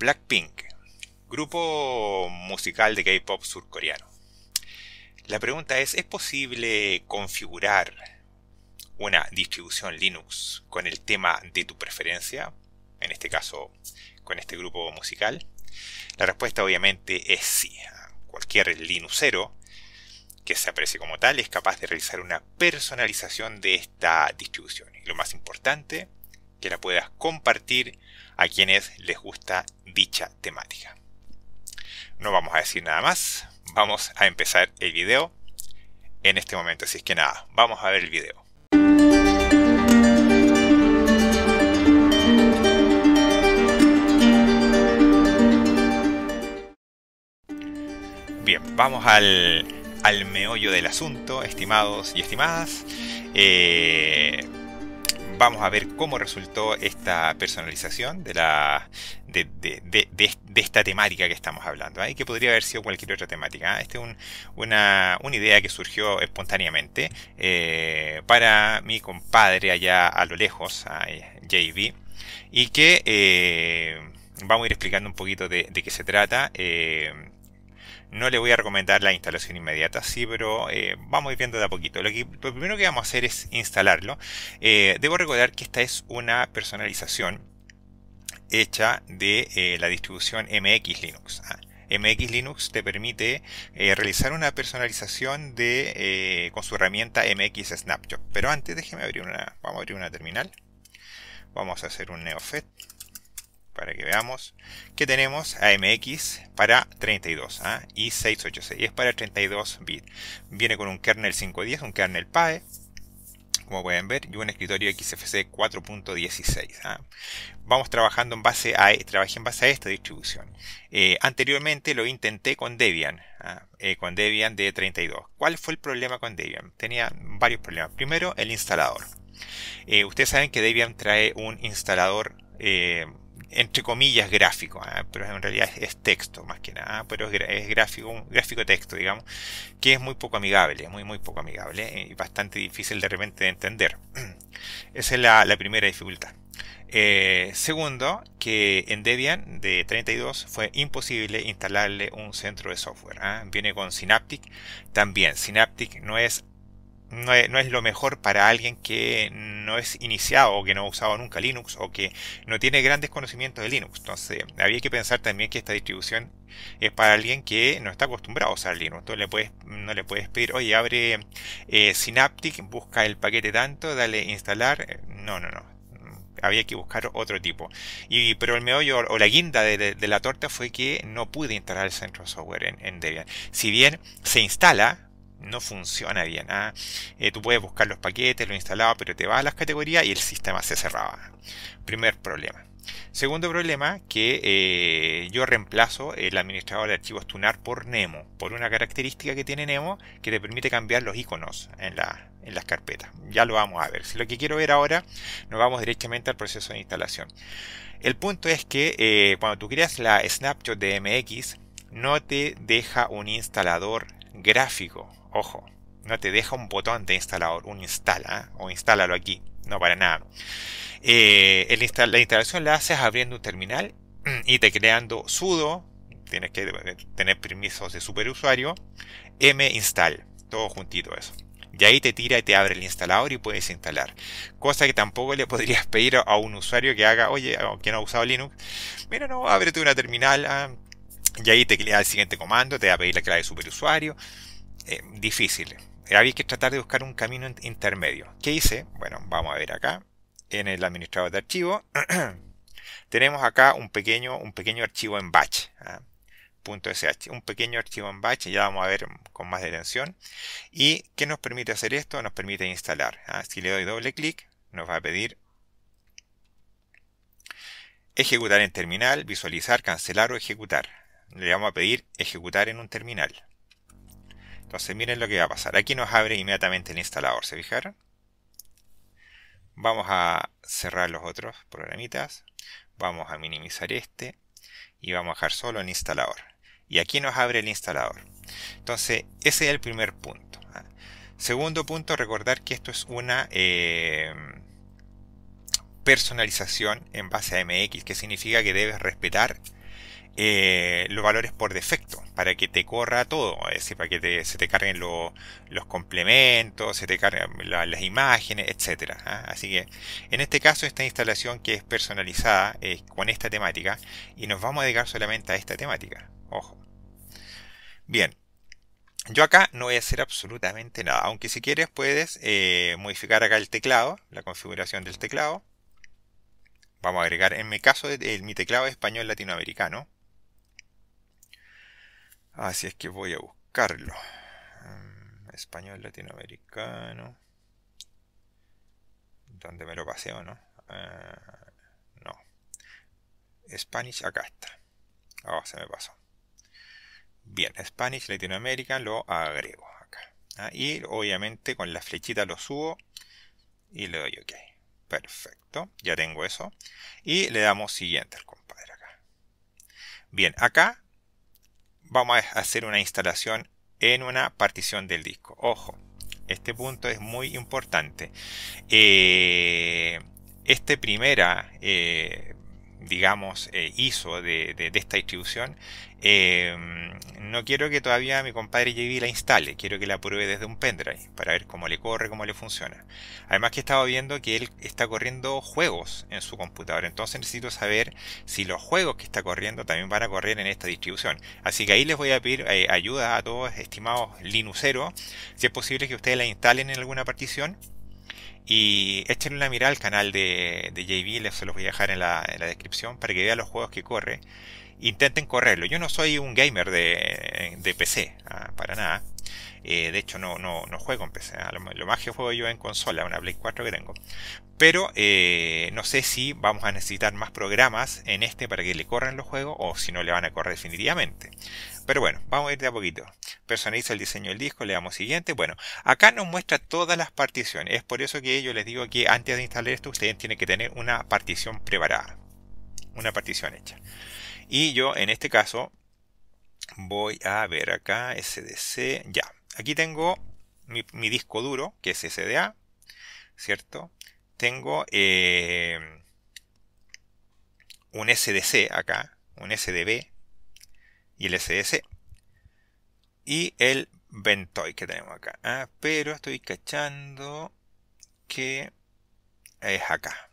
Blackpink, grupo musical de K-pop surcoreano. La pregunta es, ¿es posible configurar una distribución Linux con el tema de tu preferencia? En este caso, con este grupo musical. La respuesta obviamente es sí. Cualquier Linuxero que se aprecie como tal es capaz de realizar una personalización de esta distribución. Y lo más importante, que la puedas compartir a quienes les gusta dicha temática. No vamos a decir nada más, vamos a empezar el video en este momento, así es que nada, vamos a ver el video. Bien, vamos al, meollo del asunto, estimados y estimadas. Eh, vamos a ver cómo resultó esta personalización de, la, de, de, de, esta temática que estamos hablando, ¿eh? que podría haber sido cualquier otra temática. ¿eh? Esta es una, idea que surgió espontáneamente eh, para mi compadre allá a lo lejos, a JB, y que vamos a ir explicando un poquito de, qué se trata. No le voy a recomendar la instalación inmediata, sí, pero eh, vamos viendo de a poquito. Lo, primero que vamos a hacer es instalarlo. Eh, debo recordar que esta es una personalización hecha de eh, la distribución MX Linux. Ah. MX Linux te permite realizar una personalización de, con su herramienta MX Snapshot. Pero antes déjeme abrir una, vamos a abrir una terminal. Vamos a hacer un NeoFet para que veamos que tenemos AMX para 32 y 686 ¿ah? es para 32 bits. Viene con un kernel 510, un kernel PAE, como pueden ver, y un escritorio XFC 4.16. ¿ah? Vamos trabajando en base a, e, trabajé en base a esta distribución. Eh, anteriormente lo intenté con Debian, ¿ah? eh, con Debian de 32. ¿Cuál fue el problema con Debian? Tenía varios problemas. Primero, el instalador. Eh, ustedes saben que Debian trae un instalador entre comillas gráfico, ¿ah? pero en realidad es, texto más que nada, ¿ah? pero es, gráfico, un gráfico texto, digamos, que es muy poco amigable, muy muy poco amigable y bastante difícil de repente de entender. Esa es la, primera dificultad. Eh, segundo, que en Debian de 32 fue imposible instalarle un centro de software. ¿ah? Viene con Synaptic también. Synaptic no es no es, lo mejor para alguien que no es iniciado o que no ha usado nunca Linux o que no tiene grandes conocimientos de Linux. Entonces, había que pensar también que esta distribución es para alguien que no está acostumbrado a usar Linux. Entonces, le puedes, no le puedes pedir, oye, abre eh, Synaptic, busca el paquete tanto, dale instalar. No, no, no. Había que buscar otro tipo. Y, pero el meollo o la guinda de, la torta fue que no pude instalar el centro software en Debian. Si bien se instala, no funciona bien. nada. ¿ah? Eh, tú puedes buscar los paquetes, lo instalado, pero te vas a las categorías y el sistema se cerraba. Primer problema. Segundo problema, que eh, yo reemplazo el administrador de archivos Tunar por Nemo, por una característica que tiene Nemo que te permite cambiar los iconos en, las carpetas. Ya lo vamos a ver. Si lo que quiero ver ahora, nos vamos directamente al proceso de instalación. El punto es que eh, cuando tú creas la snapshot de MX, no te deja un instalador gráfico Ojo, no te deja un botón de instalador, un instala o instálalo aquí, no para nada. Eh, la instalación la haces abriendo un terminal y te creando sudo, tienes que tener permisos de superusuario, m install, todo juntito eso. Y ahí te tira y te abre el instalador y puedes instalar. Cosa que tampoco le podrías pedir a un usuario que haga, oye, quien no ha usado Linux, mira, no, ábrete una terminal. Ah, y ahí te crea el siguiente comando, te va a pedir la clave de superusuario. Eh, difícil eh, Había que tratar de buscar un camino intermedio. ¿Qué hice? Bueno, vamos a ver acá. En el administrador de archivo tenemos acá un pequeño, un pequeño archivo en batch. ¿ah? .sh, un pequeño archivo en batch, ya vamos a ver con más detención. ¿Y qué nos permite hacer esto? Nos permite instalar. ¿ah? Si le doy doble clic, nos va a pedir ejecutar en terminal, visualizar, cancelar o ejecutar. Le vamos a pedir ejecutar en un terminal. Entonces miren lo que va a pasar. Aquí nos abre inmediatamente el instalador, ¿se fijaron? Vamos a cerrar los otros programitas. Vamos a minimizar este. Y vamos a dejar solo el instalador. Y aquí nos abre el instalador. Entonces, ese es el primer punto. ¿ah? Segundo punto, recordar que esto es una eh, personalización en base a MX, que significa que debes respetar eh, los valores por defecto, para que te corra todo, es decir, para que se te carguen los complementos, se te carguen las imágenes, etcétera ¿ah? Así que en este caso esta instalación que es personalizada con esta temática y nos vamos a dedicar solamente a esta temática. Ojo. Bien, yo acá no voy a hacer absolutamente nada, aunque si quieres puedes eh, modificar acá el teclado, la configuración del teclado. Vamos a agregar, en mi caso, el, mi teclado español latinoamericano. Así es que voy a buscarlo. Mm, español latinoamericano. ¿Dónde me lo paseo, no? Eh, no. Spanish, acá está. Ah, se me pasó. Bien, Spanish latinoamericano lo agrego acá. Ah, y obviamente con la flechita lo subo y le doy OK. Perfecto, ya tengo eso. Y le damos siguiente al compadre acá. Bien, acá vamos a hacer una instalación en una partición del disco. Ojo, este punto es muy importante. Eh, este primera, eh, digamos, eh, ISO de, de, esta distribución Em, no quiero que todavía mi compadre JB la instale, quiero que la pruebe desde un pendrive para ver cómo le corre, cómo le funciona. Además que estaba viendo que él está corriendo juegos en su computadora, entonces necesito saber si los juegos que está corriendo también van a correr en esta distribución. Así que ahí les voy a pedir eh, ayuda a todos estimados linuceros, si es posible que ustedes la instalen en alguna partición y echen una mirada al canal de, de JB, les se los voy a dejar en la, descripción para que vean los juegos que corre. Intenten correrlo. Yo no soy un gamer de, de PC, ah, para nada. Eh, de hecho, no, no, juego en PC. ¿eh? Lo, más que juego yo en consola, una Play 4 que tengo. Pero eh, no sé si vamos a necesitar más programas en este para que le corran los juegos o si no le van a correr definitivamente. Pero bueno, vamos a ir de a poquito. Personaliza el diseño del disco, le damos siguiente. Bueno, acá nos muestra todas las particiones. Es por eso que yo les digo que antes de instalar esto ustedes tienen que tener una partición preparada. Una partición hecha. Y yo en este caso voy a ver acá, SDC, ya. Aquí tengo mi, disco duro, que es SDA, ¿cierto? Tengo eh, un SDC acá, un SDB y el SDC. Y el Ventoy que tenemos acá. Ah, pero estoy cachando que es acá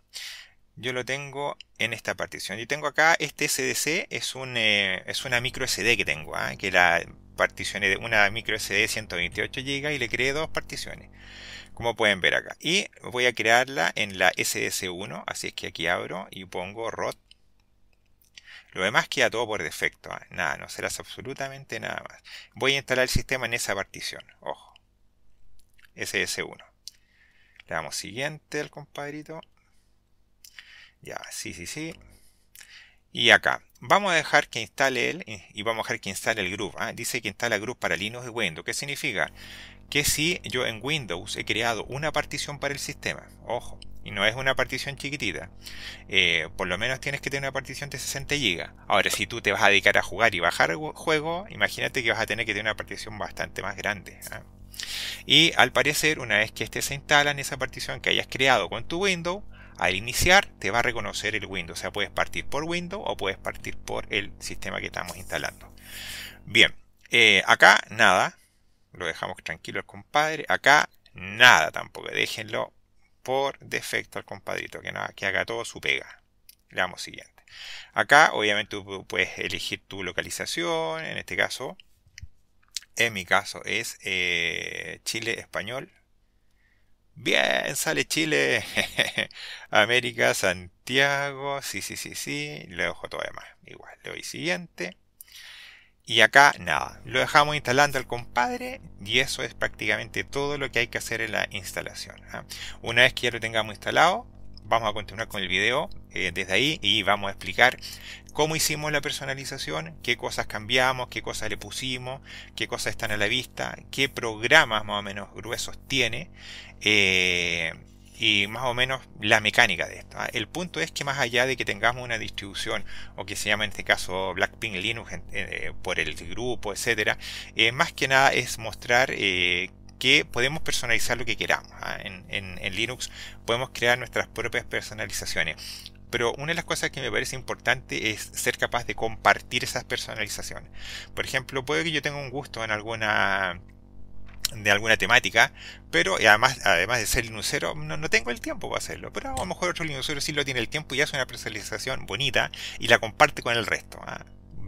yo lo tengo en esta partición. Yo tengo acá este SDC, es, eh, es una micro SD que tengo, ¿ah? que la particioné de una micro SD 128 GB y le creé dos particiones, como pueden ver acá. Y voy a crearla en la SDC1, así es que aquí abro y pongo ROT. Lo demás queda todo por defecto, ¿ah? nada, no será absolutamente nada más. Voy a instalar el sistema en esa partición, ojo, SDC1. Le damos siguiente al compadrito ya, sí, sí, sí. Y acá, vamos a dejar que instale el, eh, y vamos a dejar que instale el grupo ¿ah? Dice que instala grupo para Linux y Windows. ¿Qué significa? Que si yo en Windows he creado una partición para el sistema, ojo, y no es una partición chiquitita. Eh, por lo menos tienes que tener una partición de 60 GB. Ahora, si tú te vas a dedicar a jugar y bajar juego, imagínate que vas a tener que tener una partición bastante más grande. ¿ah? Y al parecer, una vez que este se instala en esa partición que hayas creado con tu Windows, al iniciar te va a reconocer el Windows, o sea, puedes partir por Windows o puedes partir por el sistema que estamos instalando. Bien, eh, acá nada, lo dejamos tranquilo al compadre, acá nada tampoco, déjenlo por defecto al compadrito, que, que haga todo su pega. Le damos siguiente. Acá obviamente tú puedes elegir tu localización, en este caso, en mi caso es eh, Chile español, Bien, sale Chile. América, Santiago. Sí, sí, sí, sí. le dejo todo demás, Igual, le doy siguiente. Y acá nada, lo dejamos instalando al compadre y eso es prácticamente todo lo que hay que hacer en la instalación. ¿ah? Una vez que ya lo tengamos instalado, vamos a continuar con el video eh, desde ahí y vamos a explicar cómo hicimos la personalización, qué cosas cambiamos, qué cosas le pusimos, qué cosas están a la vista, qué programas más o menos gruesos tiene. Eh, y más o menos la mecánica de esto. ¿ah? El punto es que más allá de que tengamos una distribución o que se llama en este caso Blackpink Linux eh, por el grupo, etcétera, más que nada es mostrar que podemos personalizar lo que queramos. ¿ah? En, Linux podemos crear nuestras propias personalizaciones pero una de las cosas que me parece importante es ser capaz de compartir esas personalizaciones. Por ejemplo, puede que yo tenga un gusto en alguna de alguna temática, pero además, además de ser linuxero, no, no, tengo el tiempo para hacerlo, pero a lo mejor otro linuxero sí lo tiene el tiempo y hace una personalización bonita y la comparte con el resto. ¿ah?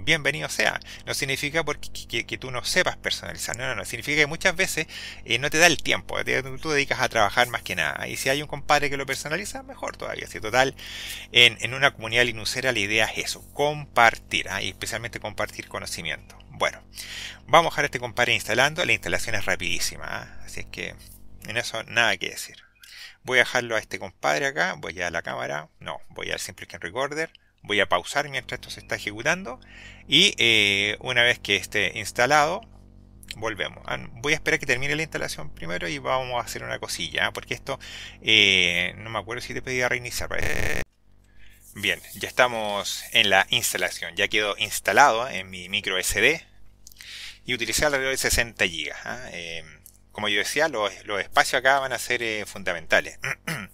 bienvenido sea. No significa porque, que, tú no sepas personalizar, no, no, no. Significa que muchas veces eh, no te da el tiempo, tú dedicas a trabajar más que nada. Y si hay un compadre que lo personaliza, mejor todavía. Si total, en, una comunidad linucera la idea es eso, compartir, ¿ah? y especialmente compartir conocimiento. Bueno, vamos a dejar a este compadre instalando, la instalación es rapidísima, ¿ah? así es que en eso nada que decir. Voy a dejarlo a este compadre acá, voy a la cámara, no, voy al Simple can Recorder, voy a pausar mientras esto se está ejecutando y eh, una vez que esté instalado volvemos ah, voy a esperar que termine la instalación primero y vamos a hacer una cosilla ¿ah? porque esto eh, no me acuerdo si te pedía reiniciar bien ya estamos en la instalación ya quedó instalado ¿eh? en mi micro SD y utilicé alrededor de 60 gigas ¿ah? como yo decía los espacios acá van a ser fundamentales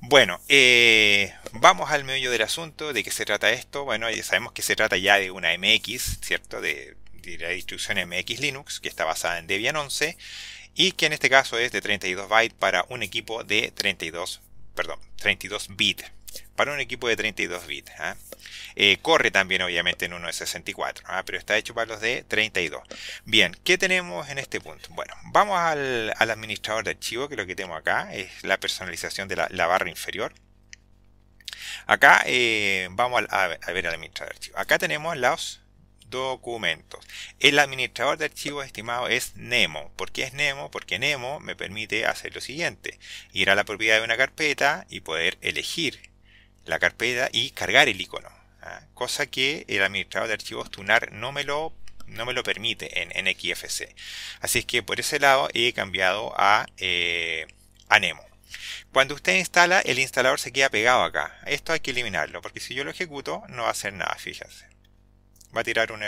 Bueno, eh, vamos al medio del asunto, de qué se trata esto. Bueno, ya sabemos que se trata ya de una MX, ¿cierto? De, la distribución MX Linux, que está basada en Debian 11, y que en este caso es de 32 bytes para un equipo de 32, perdón, 32 bits, para un equipo de 32 bits. ¿ah? Eh, corre también obviamente en uno de 64, ¿ah? pero está hecho para los de 32. Bien, ¿qué tenemos en este punto? Bueno, vamos al, administrador de archivo, que lo que tengo acá es la personalización de la, barra inferior. Acá eh, vamos a, ver al administrador de archivo. Acá tenemos los documentos. El administrador de archivos estimado es Nemo. ¿Por qué es Nemo? Porque Nemo me permite hacer lo siguiente. Ir a la propiedad de una carpeta y poder elegir la carpeta y cargar el icono. Ah, cosa que el administrador de archivos Tunar no me lo, no me lo permite en, NXFC. XFC. Así es que por ese lado he cambiado eh, a, Nemo. Cuando usted instala, el instalador se queda pegado acá. Esto hay que eliminarlo, porque si yo lo ejecuto, no va a hacer nada, fíjense. Va a tirar un...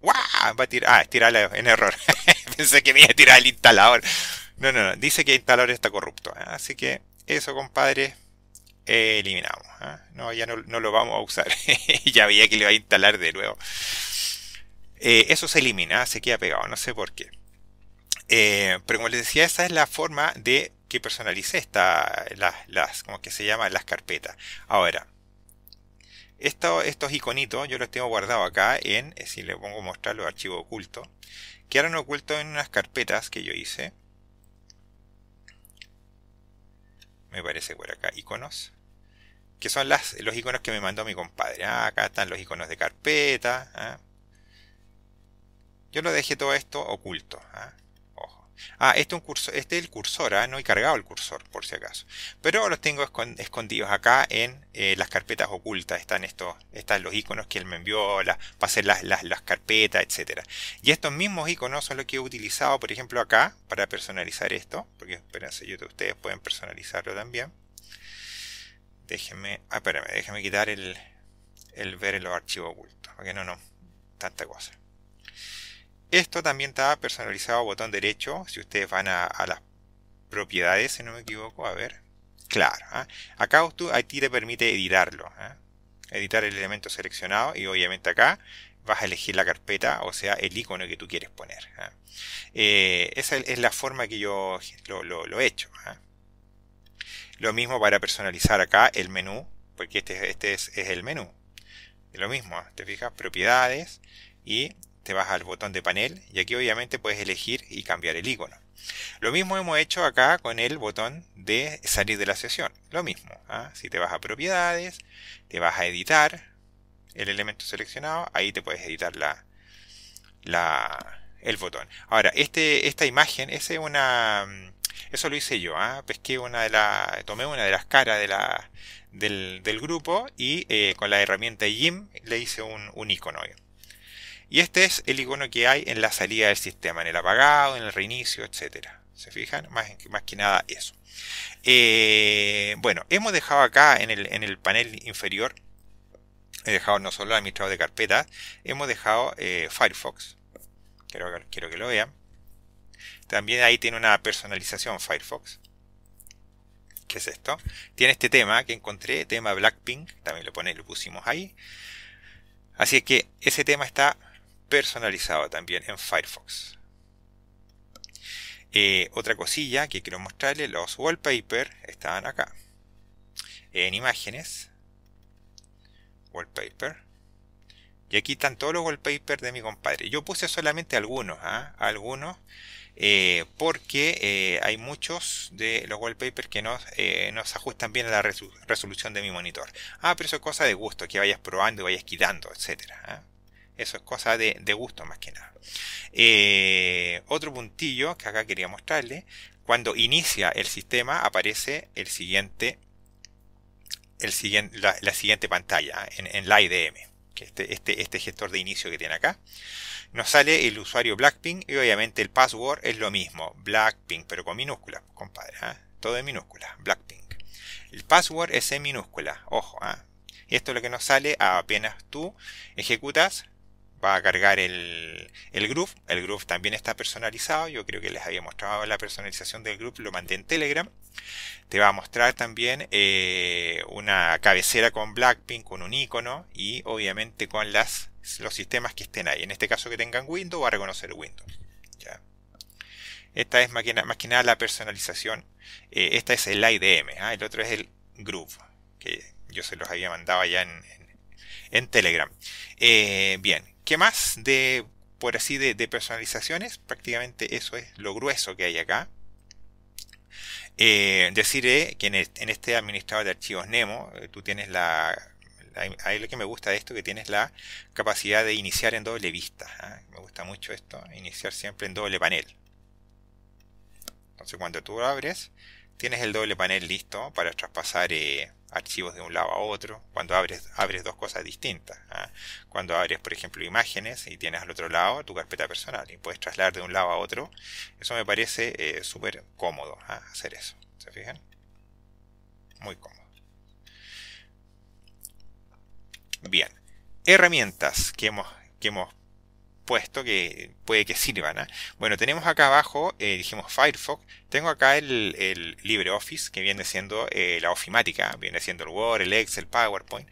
¡Wow! E-, va a ah, tirar... en error. Pensé que me iba a tirar el instalador. No, no, no. Dice que el instalador está corrupto. Así que eso, compadre, eliminamos. ¿ah? No, ya no, lo vamos a usar. ya había que le iba a instalar de nuevo. Eh, eso se elimina, se queda pegado, no sé por qué. Eh, pero como les decía, esa es la forma de que personalice esta, las, como que se llaman las carpetas. Ahora, esto, estos iconitos yo los tengo guardado acá en, eh, si le pongo mostrar los archivos ocultos, quedaron ocultos en unas carpetas que yo hice. me parece por acá, iconos, que son las, los iconos que me mandó mi compadre. Ah, acá están los iconos de carpeta. ¿ah? Yo lo dejé todo esto oculto. ¿ah? Ah, este, un curso, este es el cursor, ¿ah? no he cargado el cursor por si acaso. Pero los tengo escondidos acá en eh, las carpetas ocultas. Están estos, están los iconos que él me envió la, para hacer las, las, las carpetas, etc. Y estos mismos iconos son los que he utilizado, por ejemplo, acá para personalizar esto. Porque espérense, yo ustedes pueden personalizarlo también. Déjenme, ah, déjenme quitar el, el ver los archivos ocultos. Porque no, no, tanta cosa. Esto también está personalizado botón derecho. Si ustedes van a, las propiedades, si no me equivoco, a ver. Claro, ¿ah? acá tú, a ti te permite editarlo. ¿ah? Editar el elemento seleccionado y obviamente acá vas a elegir la carpeta, o sea, el icono que tú quieres poner. ¿ah? Eh, esa es la forma que yo lo, he hecho. Lo mismo para personalizar acá el menú, porque este, este es el menú. Lo mismo, te fijas, propiedades y te vas al botón de panel y aquí obviamente puedes elegir y cambiar el icono. Lo mismo hemos hecho acá con el botón de salir de la sesión. Lo mismo, ¿ah? si te vas a propiedades, te vas a editar el elemento seleccionado, ahí te puedes editar la, el botón. Ahora, este, esta imagen, es una, mm, eso lo hice yo, ¿ah? pesqué una de la, tomé una de las caras de la, del, grupo y eh, con la herramienta Jim le hice un, un icono. Y este es el icono que hay en la salida del sistema, en el apagado, en el reinicio, etc. ¿Se fijan? Más, más que nada eso. Eh, bueno, hemos dejado acá en el, panel inferior, he dejado no solo el administrador de carpetas, hemos dejado eh, Firefox. Quiero, quiero que lo vean. También ahí tiene una personalización Firefox. ¿Qué es esto? Tiene este tema que encontré, tema Blackpink, también lo, pone, lo pusimos ahí. Así que ese tema está personalizado también en Firefox. Eh, otra cosilla que quiero mostrarles, los wallpapers están acá. En imágenes, wallpaper. Y aquí están todos los wallpapers de mi compadre. Yo puse solamente algunos, ¿ah? algunos, eh, porque eh, hay muchos de los wallpapers que no nos ajustan bien a la resolución de mi monitor. Ah, pero eso es cosa de gusto, que vayas probando y vayas quitando, etcétera. ¿ah? Eso es cosa de, gusto más que nada. Eh, otro puntillo que acá quería mostrarle. Cuando inicia el sistema aparece el siguiente, el siguiente, la, siguiente pantalla ¿eh? en, la IDM. Que este, este, este, gestor de inicio que tiene acá. Nos sale el usuario Blackpink y obviamente el password es lo mismo. Blackpink, pero con minúsculas, compadre. ¿eh? Todo en minúscula Blackpink. El password es en minúscula. Ojo, esto es lo que nos sale apenas tú ejecutas va a cargar el, el group El group también está personalizado. Yo creo que les había mostrado la personalización del grupo Lo mandé en Telegram. Te va a mostrar también eh, una cabecera con Blackpink, con un icono y obviamente con las, los sistemas que estén ahí. En este caso que tengan Windows, va a reconocer Windows. ¿ya? Esta es más que, la personalización. Eh, esta es el IDM. ¿ah? El otro es el group Que yo se los había mandado ya en, en Telegram. Eh, bien, más de, por así, de, personalizaciones? Prácticamente eso es lo grueso que hay acá. Eh, deciré que en, este administrador de archivos Nemo, eh, tú tienes la... lo que me gusta de esto que tienes la capacidad de iniciar en doble vista. ¿ah? Me gusta mucho esto, iniciar siempre en doble panel. Entonces cuando tú abres, tienes el doble panel listo para traspasar eh, archivos de un lado a otro cuando abres, abres dos cosas distintas. ¿ah? Cuando abres, por ejemplo, imágenes y tienes al otro lado tu carpeta personal y puedes trasladar de un lado a otro, eso me parece eh, súper cómodo ¿ah? hacer eso. ¿Se fijan? Muy cómodo. Bien, herramientas que hemos, que hemos puesto que puede que sirvan. Bueno, tenemos acá abajo, eh, dijimos Firefox, tengo acá el, LibreOffice, que viene siendo eh, la ofimática, viene siendo el Word, el Excel, PowerPoint,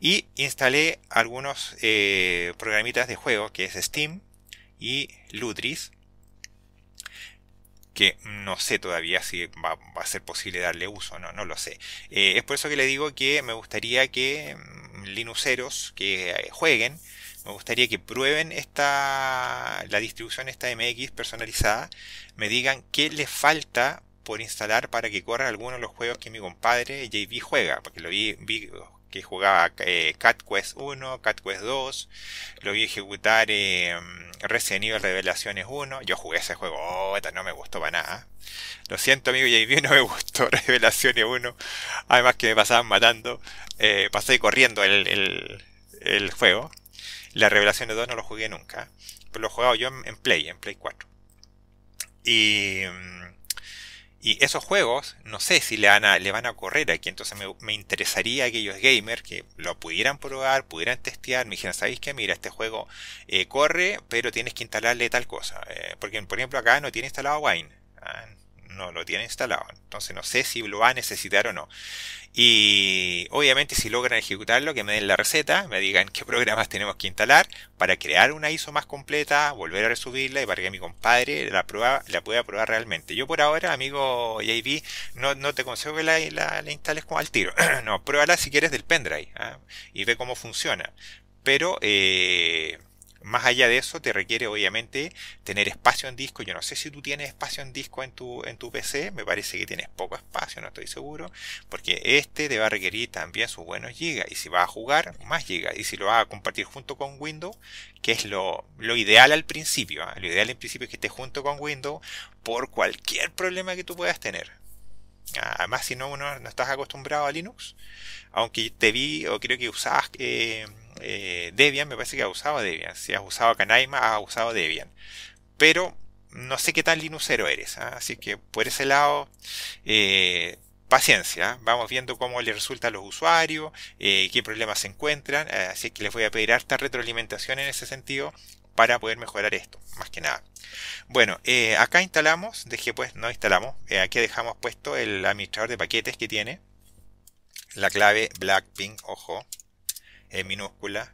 y instalé algunos eh, programitas de juego, que es Steam y Lutris, que no sé todavía si va, a ser posible darle uso, no, no lo sé. es por eso que le digo que me gustaría que mm, Linuxeros que jueguen me gustaría que prueben esta, la distribución esta MX personalizada. Me digan qué le falta por instalar para que corra alguno de los juegos que mi compadre JB juega. Porque lo vi, vi que jugaba eh, Cat Quest 1, Cat Quest 2. Lo vi ejecutar eh, Resident Evil Revelaciones 1. Yo jugué ese juego, oh, no me gustó para nada. Lo siento, amigo JB, no me gustó Revelaciones 1. Además que me pasaban matando. Eh, pasé corriendo el, el, el juego. La Revelación de 2 no lo jugué nunca, pero lo he jugado yo en, Play, en Play 4. Mm, y, esos juegos, no sé si le van a, le van a correr aquí, entonces me, interesaría a aquellos gamers que lo pudieran probar, pudieran testear, me dijeran, ¿sabéis qué? Mira, este juego eh, corre, pero tienes que instalarle tal cosa. Eh, porque, por ejemplo, acá no tiene instalado Wine. Ah, no lo tiene instalado. Entonces no sé si lo va a necesitar o no. Y obviamente si logran ejecutarlo, que me den la receta, me digan qué programas tenemos que instalar para crear una ISO más completa, volver a resubirla y para que mi compadre la, prueba, la pueda probar realmente. Yo por ahora, amigo JB, no, no te consejo que la, la, instales como al tiro. no, pruébala si quieres del pendrive ¿ah? y ve cómo funciona. Pero... Eh, más allá de eso, te requiere obviamente tener espacio en disco. Yo no sé si tú tienes espacio en disco en tu, en tu PC, me parece que tienes poco espacio, no estoy seguro, porque este te va a requerir también sus buenos gigas. Y si vas a jugar, más gigas. Y si lo vas a compartir junto con Windows, que es lo, lo ideal al principio. ¿ah? Lo ideal al principio es que esté junto con Windows por cualquier problema que tú puedas tener. Además, si no, no estás acostumbrado a Linux, aunque te vi o creo que usabas... Eh, eh, Debian, me parece que ha usado Debian. Si has usado Canaima, ha usado Debian. Pero no sé qué tan linuxero eres. ¿ah? Así que por ese lado, eh, paciencia. ¿ah? Vamos viendo cómo le resulta a los usuarios, eh, qué problemas se encuentran. Así que les voy a pedir harta retroalimentación en ese sentido para poder mejorar esto, más que nada. Bueno, acá instalamos, dejé pues, no instalamos, aquí dejamos puesto el administrador de paquetes que tiene, la clave Blackpink, ojo, en minúscula.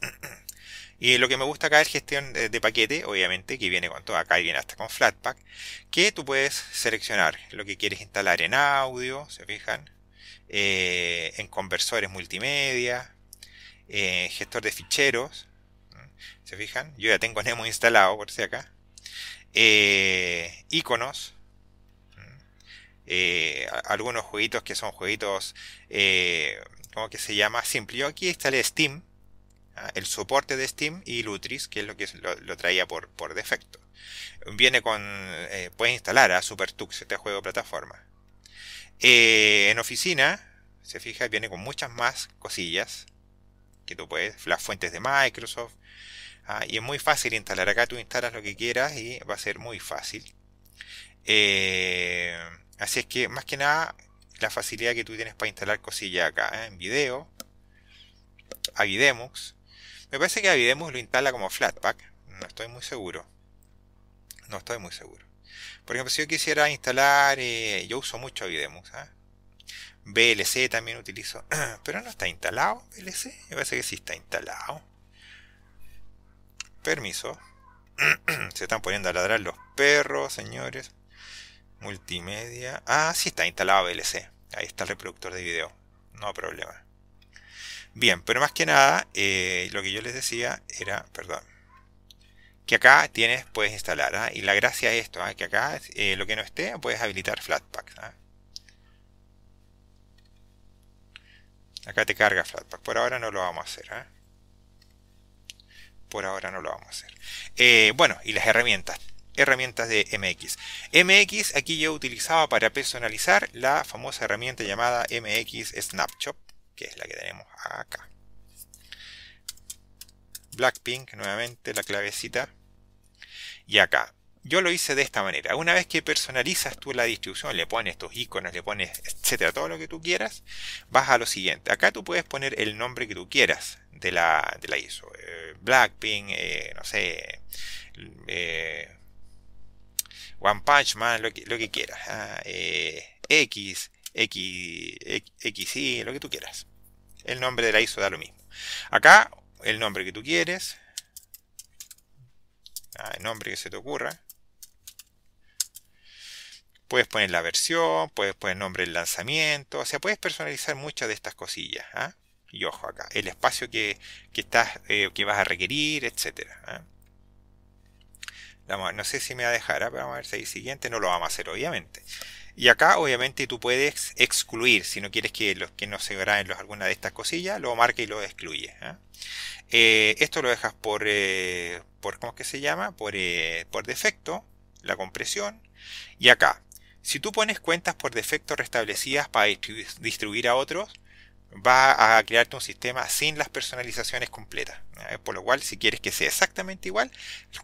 y lo que me gusta acá es gestión de, paquete, obviamente, que viene con todo. Acá viene hasta con Flatpak. Que tú puedes seleccionar lo que quieres instalar en audio, se fijan. Eh, en conversores multimedia. Eh, gestor de ficheros. ¿mm? ¿Se fijan? Yo ya tengo Nemo instalado, por si acá. Eh, iconos. ¿mm? algunos jueguitos que son jueguitos que se llama simple. Yo aquí instalé Steam, ah, el soporte de Steam y Lutris, que es lo que lo, traía por, defecto. Viene con, eh, puedes instalar a SuperTux, este juego de plataforma. Eh, en oficina, se fija, viene con muchas más cosillas que tú puedes, las fuentes de Microsoft. Ah, y es muy fácil instalar. Acá tú instalas lo que quieras y va a ser muy fácil. Eh, así es que más que nada la facilidad que tú tienes para instalar cosillas acá, ¿eh? en video, Avidemux. Me parece que Avidemux lo instala como Flatpak, no estoy muy seguro. No estoy muy seguro. Por ejemplo, si yo quisiera instalar, eh, yo uso mucho Avidemux, ¿ah? BLC VLC también utilizo, pero no está instalado VLC, me parece que sí está instalado. Permiso. Se están poniendo a ladrar los perros, señores. Multimedia. Ah, sí, está instalado VLC. Ahí está el reproductor de video. No problema. Bien, pero más que nada, eh, lo que yo les decía era, perdón, que acá tienes, puedes instalar. ¿ah? Y la gracia de esto, ¿ah? que acá eh, lo que no esté, puedes habilitar Flatpak. ¿ah? Acá te carga Flatpak. Por ahora no lo vamos a hacer. Por ahora no lo vamos a hacer. Eh, bueno, y las herramientas herramientas de MX. MX aquí yo utilizaba para personalizar la famosa herramienta llamada MX Snapshot, que es la que tenemos acá. Blackpink, nuevamente la clavecita. Y acá. Yo lo hice de esta manera. Una vez que personalizas tú la distribución, le pones tus iconos, le pones etcétera, todo lo que tú quieras, vas a lo siguiente. Acá tú puedes poner el nombre que tú quieras de la, ISO. Eh, Blackpink, eh, no sé, eh, One Punch Man, lo que, quieras, ah, eh, X, X, X, XY, lo que tú quieras. El nombre de la ISO da lo mismo. Acá, el nombre que tú quieres, ah, el nombre que se te ocurra. Puedes poner la versión, puedes poner el nombre del lanzamiento, o sea, puedes personalizar muchas de estas cosillas. ¿ah? Y ojo acá, el espacio que, que estás, eh, que vas a requerir, etcétera no sé si me va a dejar, ¿ah? pero vamos a ver si hay siguiente. No lo vamos a hacer, obviamente. Y acá, obviamente, tú puedes excluir. Si no quieres que los que no se graben los, alguna de estas cosillas, lo marca y lo excluye. ¿ah? Eh, esto lo dejas por, eh, por ¿cómo es que se llama? Por, eh, por defecto, la compresión. Y acá, si tú pones cuentas por defecto restablecidas para distribuir a otros, va a crearte un sistema sin las personalizaciones completas. Por lo cual, si quieres que sea exactamente igual,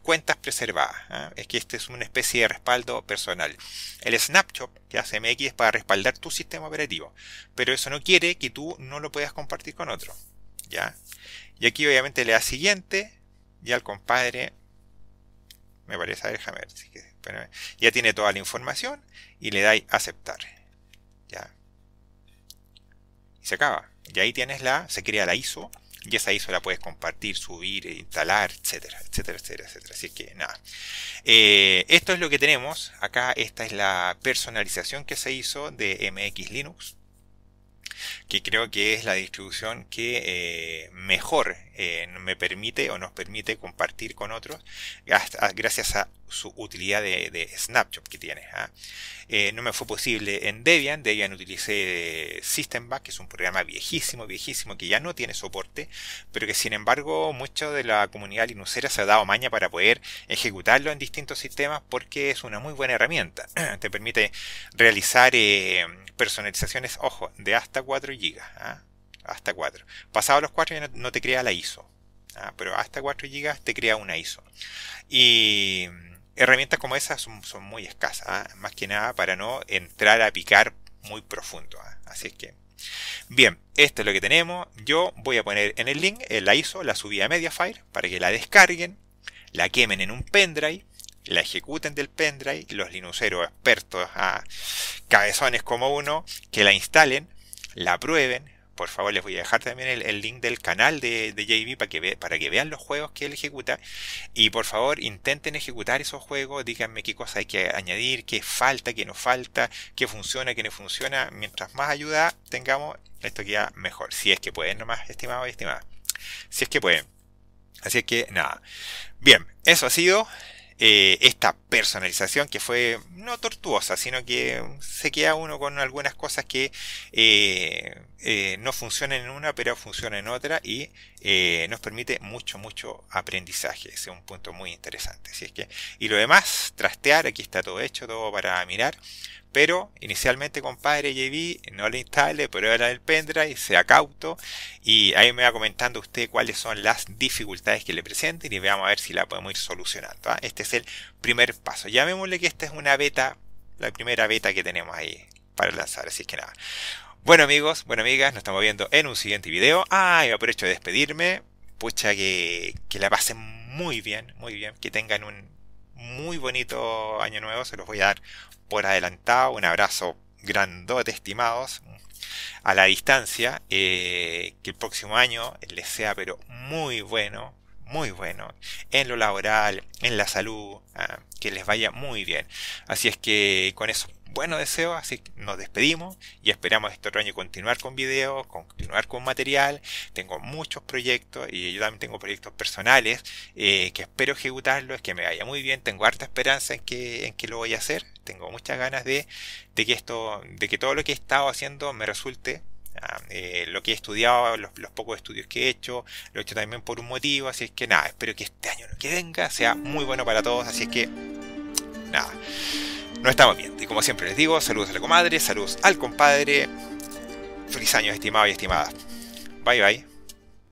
cuentas preservadas. Es que este es una especie de respaldo personal. El snapshot que hace MX es para respaldar tu sistema operativo, pero eso no quiere que tú no lo puedas compartir con otro. ¿ya? Y aquí obviamente le da siguiente y al compadre, me parece, a ver, ya tiene toda la información y le das aceptar. ¿ya? se acaba. Y ahí tienes la, se crea la ISO y esa ISO la puedes compartir, subir, instalar, etcétera, etcétera, etcétera, etcétera. Así que nada. Eh, esto es lo que tenemos. Acá esta es la personalización que se hizo de MX Linux, que creo que es la distribución que eh, mejor eh, me permite o nos permite compartir con otros ah, gracias a su utilidad de, de que tiene. ¿ah? Eh, no me fue posible en Debian, Debian utilicé eh, SystemBack, que es un programa viejísimo, viejísimo, que ya no tiene soporte, pero que sin embargo mucho de la comunidad linuxera se ha dado maña para poder ejecutarlo en distintos sistemas porque es una muy buena herramienta. Te permite realizar personalizaciones, ojo, de hasta 4 GB hasta 4. Pasado los 4 ya no, te crea la ISO. Ah, pero hasta 4 GB te crea una ISO. Y mm, herramientas como esas son, muy escasas, ¿ah? más que nada para no entrar a picar muy profundo. ¿ah? Así es que, bien, esto es lo que tenemos. Yo voy a poner en el link eh, la ISO, la subí a Mediafire, para que la descarguen, la quemen en un pendrive, la ejecuten del pendrive, los linuceros expertos, a cabezones como uno, que la instalen, la prueben, por favor les voy a dejar también el, link del canal de, de JB para que, para que vean los juegos que él ejecuta y por favor intenten ejecutar esos juegos, díganme qué cosas hay que añadir, qué falta, qué no falta, qué funciona, qué no funciona, mientras más ayuda tengamos, esto queda mejor, si es que pueden nomás, estimado y estimadas, si es que pueden. Así es que nada, bien, eso ha sido, eh, esta personalización que fue no tortuosa, sino que se queda uno con algunas cosas que eh, eh, no funcionan en una, pero funcionan en otra y nos permite mucho, mucho aprendizaje. es un punto muy interesante. es que, y lo demás, trastear, aquí está todo hecho, todo para mirar, pero inicialmente, compadre JB, no le instale, pero era el pendrive, sea cauto y ahí me va comentando usted cuáles son las dificultades que le presenten y veamos a ver si la podemos ir solucionando. ¿ah? Este es el primer paso. Llamémosle que esta es una beta, la primera beta que tenemos ahí para lanzar, así que nada. Bueno amigos, bueno amigas, nos estamos viendo en un siguiente video. Ah, y aprovecho de despedirme. Pucha, que, que la pasen muy bien, muy bien, que tengan un muy bonito año nuevo, se los voy a dar por adelantado. Un abrazo grandote, estimados, a la distancia. Eh, que el próximo año les sea, pero muy bueno, muy bueno. En lo laboral, en la salud, ah, que les vaya muy bien. Así es que con eso bueno deseo, así que nos despedimos y esperamos este otro año continuar con videos, continuar con material. Tengo muchos proyectos y yo también tengo proyectos personales eh, que espero ejecutarlos, que me vaya muy bien. Tengo harta esperanza en que, en que lo voy a hacer. Tengo muchas ganas de, que esto, de que todo lo que he estado haciendo me resulte ah, eh, lo que he estudiado, los, pocos estudios que he hecho, lo he hecho también por un motivo, así es que nada, espero que este año lo que venga sea muy bueno para todos, así es que nada, no estamos bien. Y como siempre les digo, saludos a la comadre, saludos al compadre. Feliz año, estimados y estimada. Bye bye.